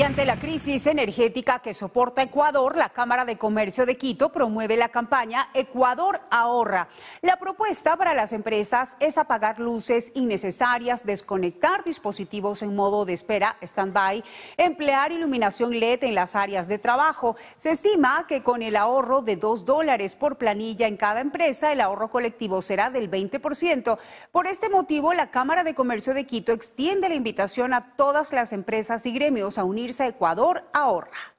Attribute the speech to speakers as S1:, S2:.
S1: Y ante la crisis energética que soporta Ecuador, la Cámara de Comercio de Quito promueve la campaña Ecuador ahorra. La propuesta para las empresas es apagar luces innecesarias, desconectar dispositivos en modo de espera, stand-by, emplear iluminación LED en las áreas de trabajo. Se estima que con el ahorro de 2 dólares por planilla en cada empresa, el ahorro colectivo será del 20%. Por este motivo, la Cámara de Comercio de Quito extiende la invitación a todas las empresas y gremios a unir a Ecuador ahorra.